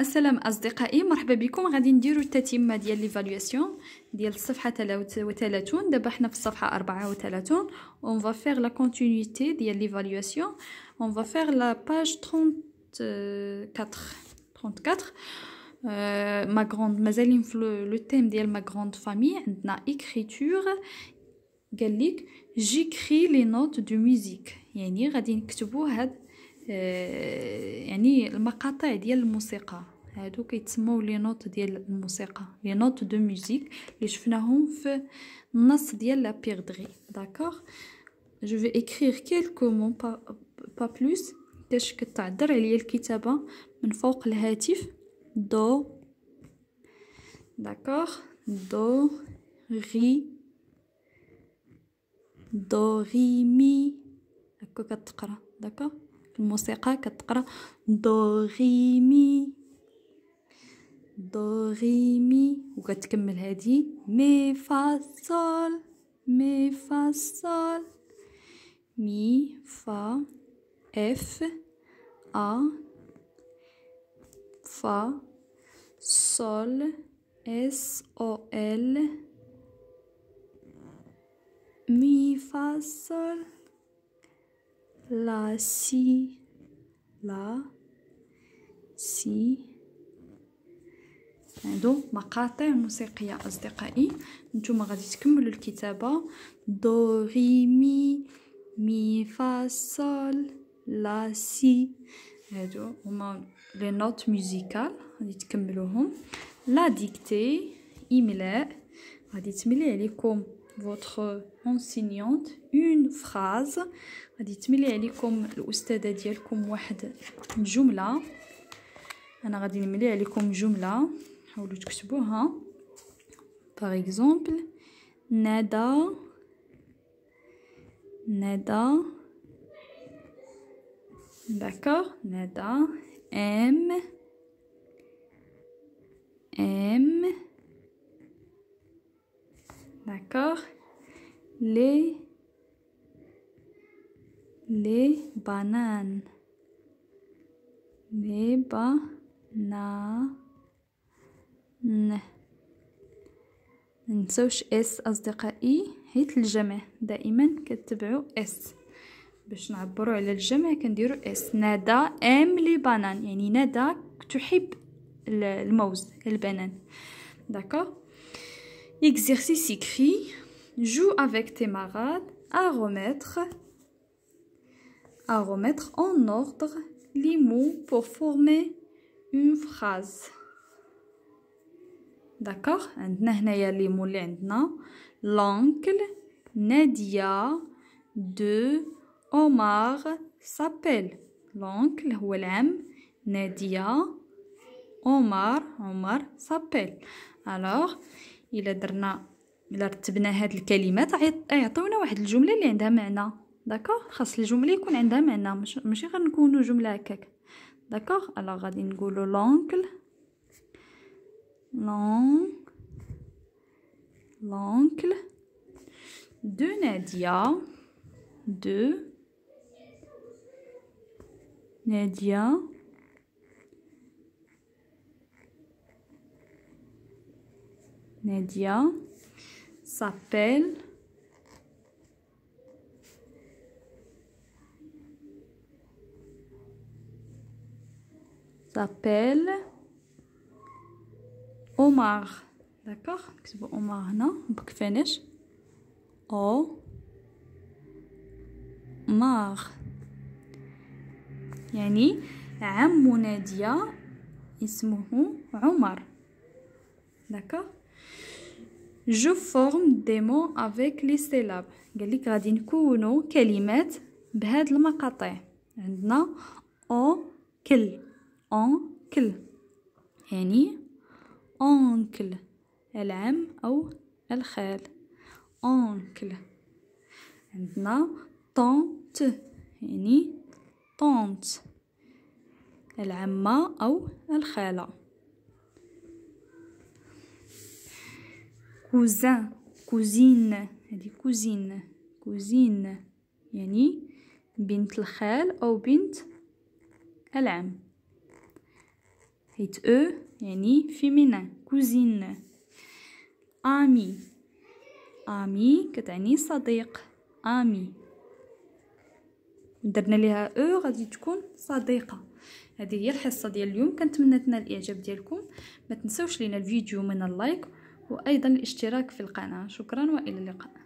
السلام اصدقائي مرحبا بكم غادي نديرو التتمه ديال ليفالواسيون ديال الصفحه 33 دابا حنا في الصفحه 34 اون فا فير لا كونتينيتي ديال ليفالواسيون اون فا فير لا باج 34 34 ما غروند مازالين في لو تيم ديال ما غروند فامي عندنا اكريتور قال لك جيكري لي نوت دو ميوزيك يعني غادي نكتبو هاد آه، يعني المقاطع ديال الموسيقى هادو كيتسموا لي نوت ديال الموسيقى لي نوت دو ميوزيك اللي شفناهم في النص ديال لا بيردري داكوغ جو في اكريغ كيلكو مو با, با بلوس باش كتعذر عليا الكتابه من فوق الهاتف دو داكوغ دو ري دو ري مي هكا كتقرا داكوغ الموسيقى كتقرا دو غي مي دو غي مي وكتكمل هادي مي فا سول مي فا سول مي فا اف ا فا سول اس او ال مي فا سول لا سي لا سي هادو مقاطع موسيقية أصدقائي نتوما غادي تكملوا الكتابة دو ري مي مي فا سول لا سي هادو هما لي نوت ميوزيكال غادي تكملوهم لا ديكتي إملاء غادي تملي عليكم votre enseignante une phrase غادي تملي عليكم الاستاذه ديالكم واحد الجمله انا غادي نملي عليكم جمله حاولوا تكتبوها Par exemple. Nada. Nada. M. M. D'accord Les les bananes. Les bananes. منسوش اس اصدقائي حيت الجمع دائما كتبعو اس باش نعبرو على الجمع كنديرو اس نادى ام لي بانان يعني نادى تحب الموز البنان داكوغ Exercice écrit. Joue avec tes marades à remettre, à remettre en ordre les mots pour former une phrase. D'accord les mots L'oncle, Nadia, de, Omar s'appelle. L'oncle, Willem, Nadia, Omar, Omar s'appelle. Alors, الا درنا الا رتبنا هاد الكلمات غيعطيونا واحد الجمله اللي عندها معنى داكوغ خاص الجمله يكون عندها معنى ماشي غير نكونوا جمله هكاك داكوغ الا غادي نقولوا لونكل لون لونكل دو ناديا دو ناديا Nadia s'appelle s'appelle Omar داكوغ نكتبو أمار هنا بكفاناش او Omar. يعني عم نادية اسمه عمر داكوغ جو فورم دي مون افيك لي سيلاب قال لك غادي نكونوا كلمات بهاد المقاطع عندنا او كل اون كل يعني اونكل العم او الخال اونكل عندنا طونت يعني طونت العمه او الخاله كوزان كوزين هذه كوزين كوزين يعني بنت الخال أو بنت العم حيت أو يعني فيمينان كوزين آمي آمي كتعني صديق آمي درنا ليها او غادي تكون صديقه هذه هي الحصه ديال اليوم كنتمنى تنال الاعجاب ديالكم ما تنسوش لينا الفيديو من اللايك وأيضا الاشتراك في القناة شكرا وإلى اللقاء